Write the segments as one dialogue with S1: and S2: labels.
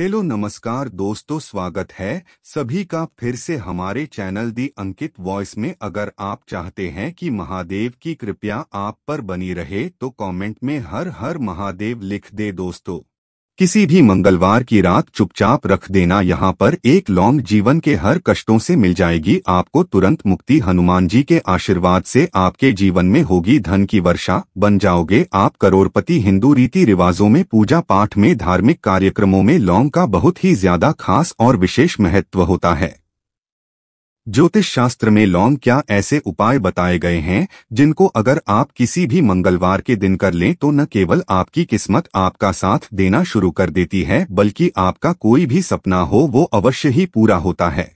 S1: Hello नमस्कार दोस्तों स्वागत है सभी का फिर से हमारे चैनल दी अंकित वॉइस में अगर आप चाहते हैं कि महादेव की कृपया आप पर बनी रहे तो कमेंट में हर हर महादेव लिख दे दोस्तों किसी भी मंगलवार की रात चुपचाप रख देना यहाँ पर एक लौंग जीवन के हर कष्टों से मिल जाएगी आपको तुरंत मुक्ति हनुमान जी के आशीर्वाद से आपके जीवन में होगी धन की वर्षा बन जाओगे आप करोड़पति हिंदू रीति रिवाजों में पूजा पाठ में धार्मिक कार्यक्रमों में लौंग का बहुत ही ज्यादा खास और विशेष महत्व होता है ज्योतिष शास्त्र में लौंग क्या ऐसे उपाय बताए गए हैं जिनको अगर आप किसी भी मंगलवार के दिन कर लें तो न केवल आपकी किस्मत आपका साथ देना शुरू कर देती है बल्कि आपका कोई भी सपना हो वो अवश्य ही पूरा होता है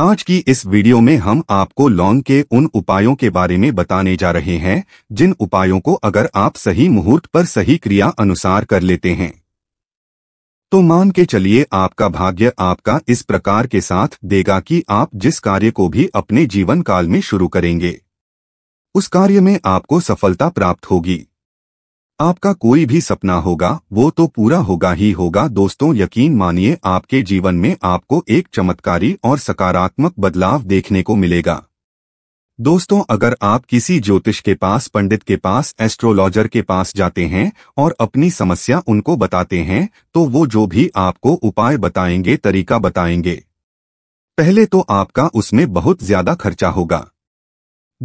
S1: आज की इस वीडियो में हम आपको लौंग के उन उपायों के बारे में बताने जा रहे हैं जिन उपायों को अगर आप सही मुहूर्त पर सही क्रिया अनुसार कर लेते हैं तो मान के चलिए आपका भाग्य आपका इस प्रकार के साथ देगा कि आप जिस कार्य को भी अपने जीवन काल में शुरू करेंगे उस कार्य में आपको सफलता प्राप्त होगी आपका कोई भी सपना होगा वो तो पूरा होगा ही होगा दोस्तों यकीन मानिए आपके जीवन में आपको एक चमत्कारी और सकारात्मक बदलाव देखने को मिलेगा दोस्तों अगर आप किसी ज्योतिष के पास पंडित के पास एस्ट्रोलॉजर के पास जाते हैं और अपनी समस्या उनको बताते हैं तो वो जो भी आपको उपाय बताएंगे तरीका बताएंगे पहले तो आपका उसमें बहुत ज्यादा खर्चा होगा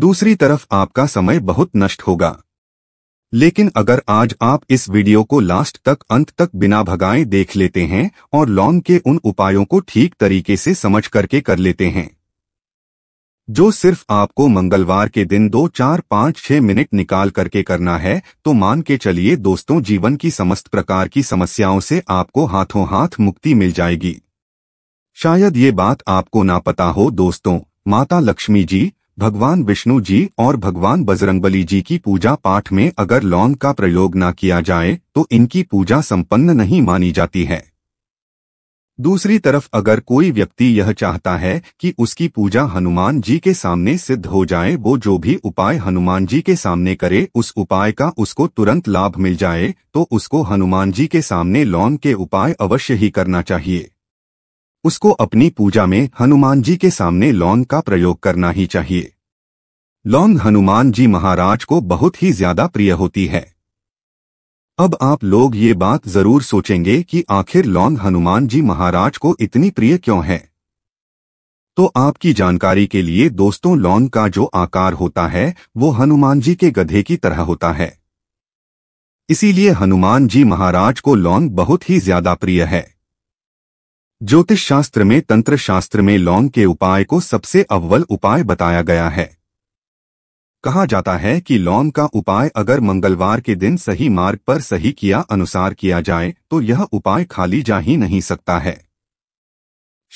S1: दूसरी तरफ आपका समय बहुत नष्ट होगा लेकिन अगर आज आप इस वीडियो को लास्ट तक अंत तक बिना भगाए देख लेते हैं और लॉन्ग के उन उपायों को ठीक तरीके से समझ करके कर लेते हैं जो सिर्फ आपको मंगलवार के दिन दो चार पाँच छह मिनट निकाल करके करना है तो मान के चलिए दोस्तों जीवन की समस्त प्रकार की समस्याओं से आपको हाथों हाथ मुक्ति मिल जाएगी शायद ये बात आपको ना पता हो दोस्तों माता लक्ष्मी जी भगवान विष्णु जी और भगवान बजरंगबली जी की पूजा पाठ में अगर लौंग का प्रयोग न किया जाए तो इनकी पूजा सम्पन्न नहीं मानी जाती है दूसरी तरफ अगर कोई व्यक्ति यह चाहता है कि उसकी पूजा हनुमान जी के सामने सिद्ध हो जाए वो जो भी उपाय हनुमान जी के सामने करे उस उपाय का उसको तुरंत लाभ मिल जाए तो उसको हनुमान जी के सामने लौंग के उपाय अवश्य ही करना चाहिए उसको अपनी पूजा में हनुमान जी के सामने लौंग का प्रयोग करना ही चाहिए लौंग हनुमान जी महाराज को बहुत ही ज्यादा प्रिय होती है अब आप लोग ये बात जरूर सोचेंगे कि आखिर लौंग हनुमान जी महाराज को इतनी प्रिय क्यों है तो आपकी जानकारी के लिए दोस्तों लौंग का जो आकार होता है वो हनुमान जी के गधे की तरह होता है इसीलिए हनुमान जी महाराज को लौंग बहुत ही ज्यादा प्रिय है ज्योतिष शास्त्र में तंत्र शास्त्र में लौंग के उपाय को सबसे अव्वल उपाय बताया गया है कहा जाता है कि लौंग का उपाय अगर मंगलवार के दिन सही मार्ग पर सही किया अनुसार किया जाए तो यह उपाय खाली जा ही नहीं सकता है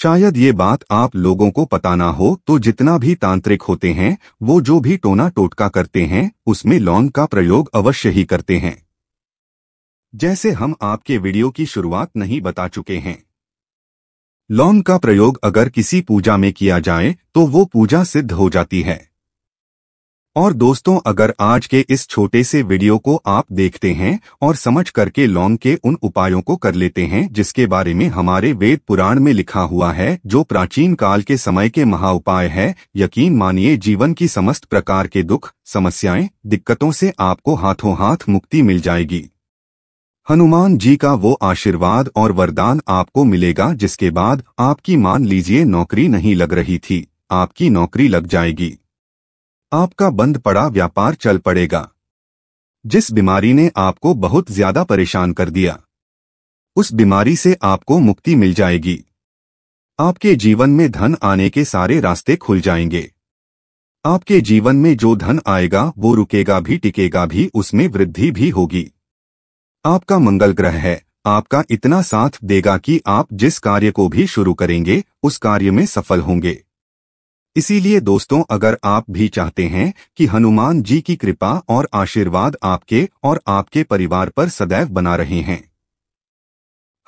S1: शायद ये बात आप लोगों को पता ना हो तो जितना भी तांत्रिक होते हैं वो जो भी टोना टोटका करते हैं उसमें लौंग का प्रयोग अवश्य ही करते हैं जैसे हम आपके वीडियो की शुरुआत नहीं बता चुके हैं लौंग का प्रयोग अगर किसी पूजा में किया जाए तो वो पूजा सिद्ध हो जाती है और दोस्तों अगर आज के इस छोटे से वीडियो को आप देखते हैं और समझ करके लौंग के उन उपायों को कर लेते हैं जिसके बारे में हमारे वेद पुराण में लिखा हुआ है जो प्राचीन काल के समय के महा उपाय है यकीन मानिए जीवन की समस्त प्रकार के दुख समस्याएं दिक्कतों से आपको हाथों हाथ मुक्ति मिल जाएगी हनुमान जी का वो आशीर्वाद और वरदान आपको मिलेगा जिसके बाद आपकी मान लीजिए नौकरी नहीं लग रही थी आपकी नौकरी लग जाएगी आपका बंद पड़ा व्यापार चल पड़ेगा जिस बीमारी ने आपको बहुत ज्यादा परेशान कर दिया उस बीमारी से आपको मुक्ति मिल जाएगी आपके जीवन में धन आने के सारे रास्ते खुल जाएंगे आपके जीवन में जो धन आएगा वो रुकेगा भी टिकेगा भी उसमें वृद्धि भी होगी आपका मंगल ग्रह है आपका इतना साथ देगा कि आप जिस कार्य को भी शुरू करेंगे उस कार्य में सफल होंगे इसीलिए दोस्तों अगर आप भी चाहते हैं कि हनुमान जी की कृपा और आशीर्वाद आपके और आपके परिवार पर सदैव बना रहे हैं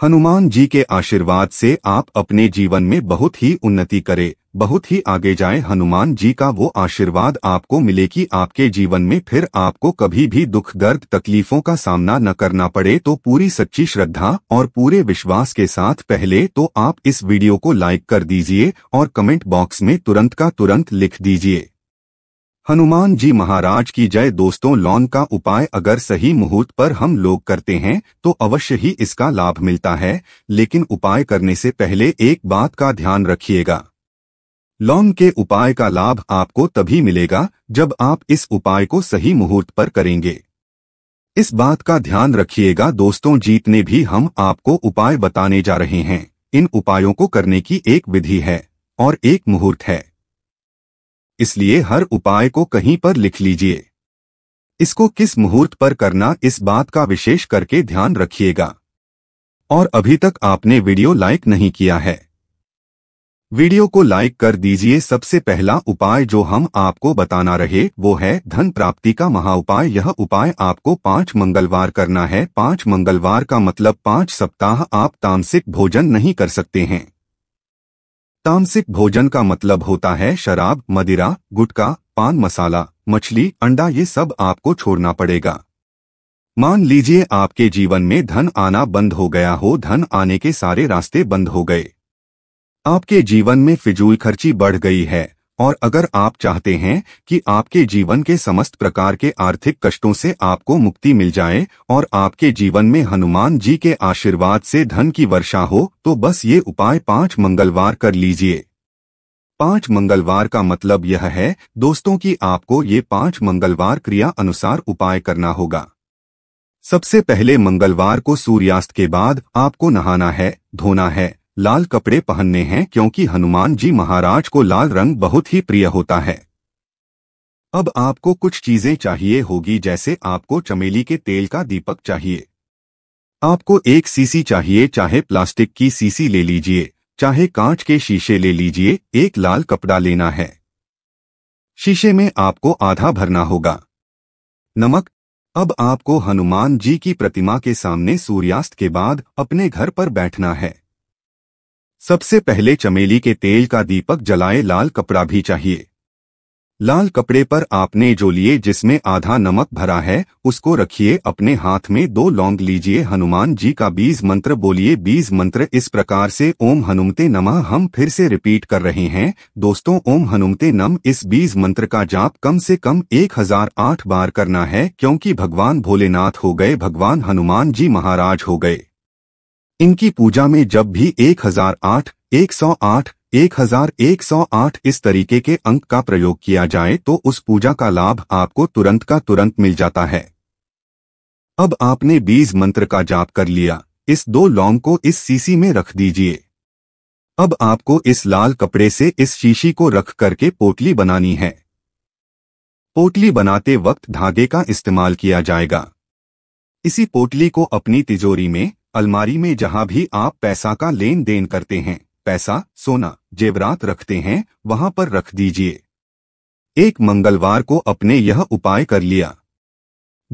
S1: हनुमान जी के आशीर्वाद से आप अपने जीवन में बहुत ही उन्नति करें बहुत ही आगे जाए हनुमान जी का वो आशीर्वाद आपको मिले कि आपके जीवन में फिर आपको कभी भी दुख दर्द तकलीफों का सामना न करना पड़े तो पूरी सच्ची श्रद्धा और पूरे विश्वास के साथ पहले तो आप इस वीडियो को लाइक कर दीजिए और कमेंट बॉक्स में तुरंत का तुरंत लिख दीजिए हनुमान जी महाराज की जय दोस्तों लोन का उपाय अगर सही मुहूर्त पर हम लोग करते हैं तो अवश्य ही इसका लाभ मिलता है लेकिन उपाय करने से पहले एक बात का ध्यान रखिएगा लोन के उपाय का लाभ आपको तभी मिलेगा जब आप इस उपाय को सही मुहूर्त पर करेंगे इस बात का ध्यान रखिएगा दोस्तों जीतने भी हम आपको उपाय बताने जा रहे हैं इन उपायों को करने की एक विधि है और एक मुहूर्त है इसलिए हर उपाय को कहीं पर लिख लीजिए इसको किस मुहूर्त पर करना इस बात का विशेष करके ध्यान रखिएगा और अभी तक आपने वीडियो लाइक नहीं किया है वीडियो को लाइक कर दीजिए सबसे पहला उपाय जो हम आपको बताना रहे वो है धन प्राप्ति का महा उपाय यह उपाय आपको पांच मंगलवार करना है पांच मंगलवार का मतलब पांच सप्ताह आप तामसिक भोजन नहीं कर सकते हैं तामसिक भोजन का मतलब होता है शराब मदिरा गुटका पान मसाला मछली अंडा ये सब आपको छोड़ना पड़ेगा मान लीजिए आपके जीवन में धन आना बंद हो गया हो धन आने के सारे रास्ते बंद हो गए आपके जीवन में फिजूल खर्ची बढ़ गई है और अगर आप चाहते हैं कि आपके जीवन के समस्त प्रकार के आर्थिक कष्टों से आपको मुक्ति मिल जाए और आपके जीवन में हनुमान जी के आशीर्वाद से धन की वर्षा हो तो बस ये उपाय पांच मंगलवार कर लीजिए पांच मंगलवार का मतलब यह है दोस्तों कि आपको ये पांच मंगलवार क्रिया अनुसार उपाय करना होगा सबसे पहले मंगलवार को सूर्यास्त के बाद आपको नहाना है धोना है लाल कपड़े पहनने हैं क्योंकि हनुमान जी महाराज को लाल रंग बहुत ही प्रिय होता है अब आपको कुछ चीजें चाहिए होगी जैसे आपको चमेली के तेल का दीपक चाहिए आपको एक सीसी चाहिए चाहे प्लास्टिक की सीसी ले लीजिए चाहे कांच के शीशे ले लीजिए एक लाल कपड़ा लेना है शीशे में आपको आधा भरना होगा नमक अब आपको हनुमान जी की प्रतिमा के सामने सूर्यास्त के बाद अपने घर पर बैठना है सबसे पहले चमेली के तेल का दीपक जलाएं लाल कपड़ा भी चाहिए लाल कपड़े पर आपने जो लिए जिसमें आधा नमक भरा है उसको रखिए अपने हाथ में दो लौंग लीजिए हनुमान जी का बीज मंत्र बोलिए बीज मंत्र इस प्रकार से ओम हनुमते नमः हम फिर से रिपीट कर रहे हैं दोस्तों ओम हनुमते नम इस बीज मंत्र का जाप कम से कम एक हजार आठ बार करना है क्योंकि भगवान भोलेनाथ हो गए भगवान हनुमान जी महाराज हो गए इनकी पूजा में जब भी 1008, 108, 1108 इस तरीके के अंक का प्रयोग किया जाए तो उस पूजा का लाभ आपको तुरंत का तुरंत मिल जाता है अब आपने बीज मंत्र का जाप कर लिया इस दो लौंग को इस सीसी में रख दीजिए अब आपको इस लाल कपड़े से इस शीशी को रख करके पोटली बनानी है पोटली बनाते वक्त धागे का इस्तेमाल किया जाएगा इसी पोटली को अपनी तिजोरी में अलमारी में जहां भी आप पैसा का लेन देन करते हैं पैसा सोना जेवरात रखते हैं वहां पर रख दीजिए एक मंगलवार को अपने यह उपाय कर लिया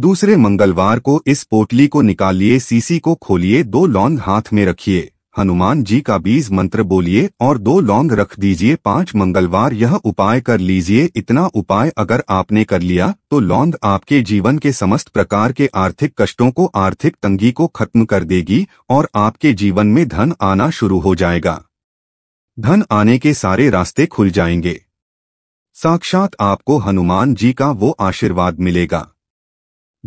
S1: दूसरे मंगलवार को इस पोटली को निकालिए सीसी को खोलिए दो लौंग हाथ में रखिए हनुमान जी का बीज मंत्र बोलिए और दो लौंग रख दीजिए पांच मंगलवार यह उपाय कर लीजिए इतना उपाय अगर आपने कर लिया तो लौंग आपके जीवन के समस्त प्रकार के आर्थिक कष्टों को आर्थिक तंगी को खत्म कर देगी और आपके जीवन में धन आना शुरू हो जाएगा धन आने के सारे रास्ते खुल जाएंगे साक्षात आपको हनुमान जी का वो आशीर्वाद मिलेगा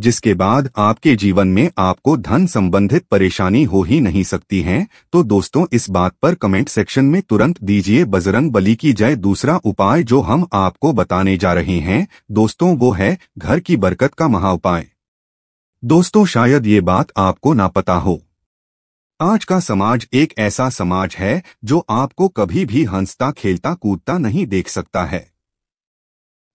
S1: जिसके बाद आपके जीवन में आपको धन संबंधित परेशानी हो ही नहीं सकती है तो दोस्तों इस बात पर कमेंट सेक्शन में तुरंत दीजिए बजरंग बली की जय दूसरा उपाय जो हम आपको बताने जा रहे हैं दोस्तों वो है घर की बरकत का महा उपाय दोस्तों शायद ये बात आपको ना पता हो आज का समाज एक ऐसा समाज है जो आपको कभी भी हंसता खेलता कूदता नहीं देख सकता है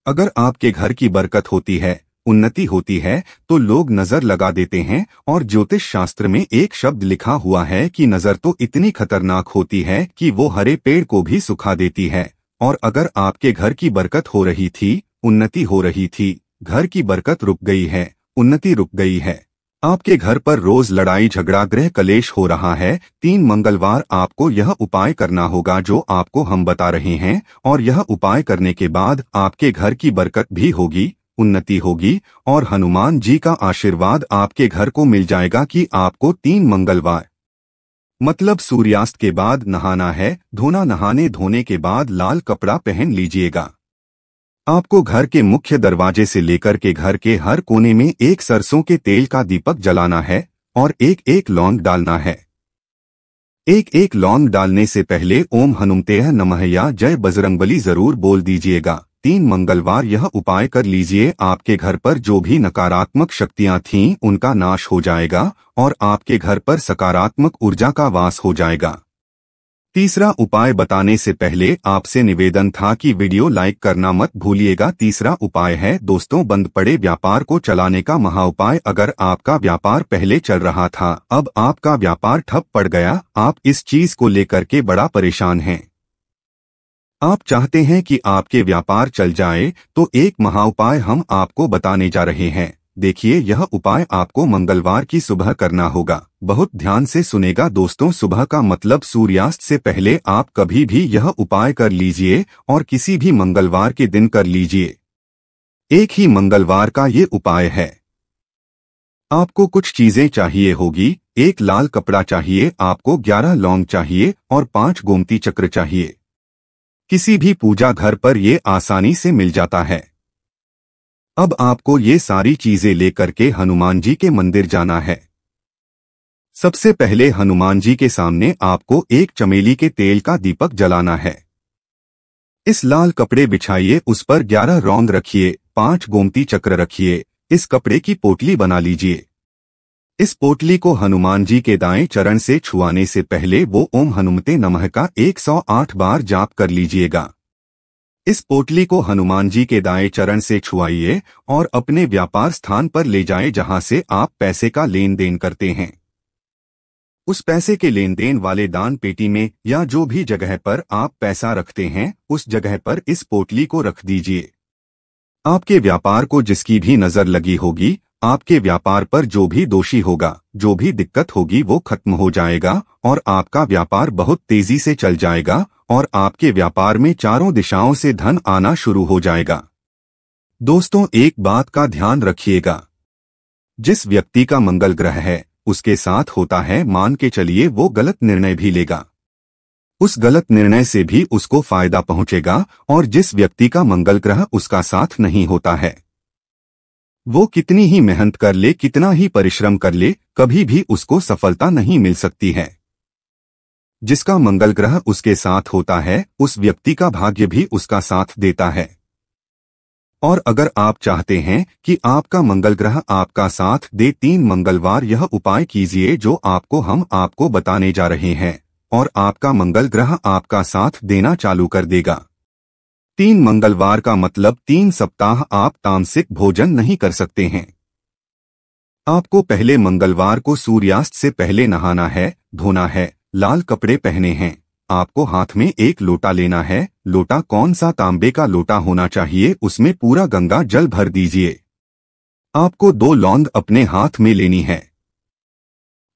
S1: अगर आपके घर की बरकत होती है उन्नति होती है तो लोग नजर लगा देते हैं और ज्योतिष शास्त्र में एक शब्द लिखा हुआ है कि नजर तो इतनी खतरनाक होती है कि वो हरे पेड़ को भी सुखा देती है और अगर आपके घर की बरकत हो रही थी उन्नति हो रही थी घर की बरकत रुक गई है उन्नति रुक गई है आपके घर पर रोज लड़ाई झगड़ा ग्रह कलेश हो रहा है तीन मंगलवार आपको यह उपाय करना होगा जो आपको हम बता रहे हैं और यह उपाय करने के बाद आपके घर की बरकत भी होगी उन्नति होगी और हनुमान जी का आशीर्वाद आपके घर को मिल जाएगा कि आपको तीन मंगलवार मतलब सूर्यास्त के बाद नहाना है धोना नहाने धोने के बाद लाल कपड़ा पहन लीजिएगा आपको घर के मुख्य दरवाजे से लेकर के घर के हर कोने में एक सरसों के तेल का दीपक जलाना है और एक एक लौंग डालना है एक एक लौंग डालने से पहले ओम हनुमतेह या जय बजरंगबली जरूर बोल दीजिएगा तीन मंगलवार यह उपाय कर लीजिए आपके घर पर जो भी नकारात्मक शक्तियां थीं उनका नाश हो जाएगा और आपके घर पर सकारात्मक ऊर्जा का वास हो जाएगा तीसरा उपाय बताने से पहले आपसे निवेदन था कि वीडियो लाइक करना मत भूलिएगा तीसरा उपाय है दोस्तों बंद पड़े व्यापार को चलाने का महा उपाय अगर आपका व्यापार पहले चल रहा था अब आपका व्यापार ठप पड़ गया आप इस चीज को लेकर के बड़ा परेशान हैं आप चाहते हैं कि आपके व्यापार चल जाए तो एक महाउपाय हम आपको बताने जा रहे हैं देखिए यह उपाय आपको मंगलवार की सुबह करना होगा बहुत ध्यान से सुनेगा दोस्तों सुबह का मतलब सूर्यास्त से पहले आप कभी भी यह उपाय कर लीजिए और किसी भी मंगलवार के दिन कर लीजिए एक ही मंगलवार का ये उपाय है आपको कुछ चीजें चाहिए होगी एक लाल कपड़ा चाहिए आपको ग्यारह लौंग चाहिए और पांच गोमती चक्र चाहिए किसी भी पूजा घर पर ये आसानी से मिल जाता है अब आपको ये सारी चीजें लेकर के हनुमान जी के मंदिर जाना है सबसे पहले हनुमान जी के सामने आपको एक चमेली के तेल का दीपक जलाना है इस लाल कपड़े बिछाइए उस पर ग्यारह रौंद रखिए पांच गोमती चक्र रखिए इस कपड़े की पोटली बना लीजिए इस पोटली को हनुमान जी के दाएं चरण से छुआने से पहले वो ओम हनुमते नमः का 108 बार जाप कर लीजिएगा इस पोटली को हनुमान जी के दाएं चरण से छुआइए और अपने व्यापार स्थान पर ले जाए जहां से आप पैसे का लेन देन करते हैं उस पैसे के लेन देन वाले दान पेटी में या जो भी जगह पर आप पैसा रखते हैं उस जगह पर इस पोटली को रख दीजिए आपके व्यापार को जिसकी भी नज़र लगी होगी आपके व्यापार पर जो भी दोषी होगा जो भी दिक्कत होगी वो खत्म हो जाएगा और आपका व्यापार बहुत तेजी से चल जाएगा और आपके व्यापार में चारों दिशाओं से धन आना शुरू हो जाएगा दोस्तों एक बात का ध्यान रखिएगा जिस व्यक्ति का मंगल ग्रह है उसके साथ होता है मान के चलिए वो गलत निर्णय भी लेगा उस गलत निर्णय से भी उसको फायदा पहुंचेगा और जिस व्यक्ति का मंगल ग्रह उसका साथ नहीं होता है वो कितनी ही मेहनत कर ले कितना ही परिश्रम कर ले कभी भी उसको सफलता नहीं मिल सकती है जिसका मंगल ग्रह उसके साथ होता है उस व्यक्ति का भाग्य भी उसका साथ देता है और अगर आप चाहते हैं कि आपका मंगल ग्रह आपका साथ दे तीन मंगलवार यह उपाय कीजिए जो आपको हम आपको बताने जा रहे हैं और आपका मंगल ग्रह आपका साथ देना चालू कर देगा तीन मंगलवार का मतलब तीन सप्ताह आप तामसिक भोजन नहीं कर सकते हैं आपको पहले मंगलवार को सूर्यास्त से पहले नहाना है धोना है लाल कपड़े पहने हैं आपको हाथ में एक लोटा लेना है लोटा कौन सा तांबे का लोटा होना चाहिए उसमें पूरा गंगा जल भर दीजिए आपको दो लौंग अपने हाथ में लेनी है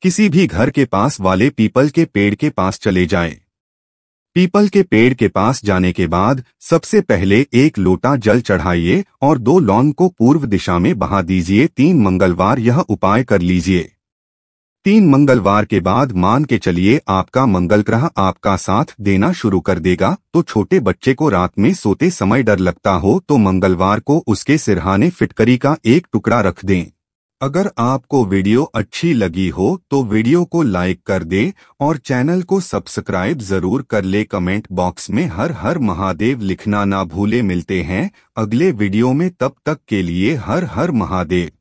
S1: किसी भी घर के पास वाले पीपल के पेड़ के पास चले जाएं। पीपल के पेड़ के पास जाने के बाद सबसे पहले एक लोटा जल चढ़ाइए और दो लौंग को पूर्व दिशा में बहा दीजिए तीन मंगलवार यह उपाय कर लीजिए तीन मंगलवार के बाद मान के चलिए आपका मंगल ग्रह आपका साथ देना शुरू कर देगा तो छोटे बच्चे को रात में सोते समय डर लगता हो तो मंगलवार को उसके सिरहाने फिटकरी का एक टुकड़ा रख दें अगर आपको वीडियो अच्छी लगी हो तो वीडियो को लाइक कर दे और चैनल को सब्सक्राइब जरूर कर ले कमेंट बॉक्स में हर हर महादेव लिखना ना भूले मिलते हैं अगले वीडियो में तब तक के लिए हर हर महादेव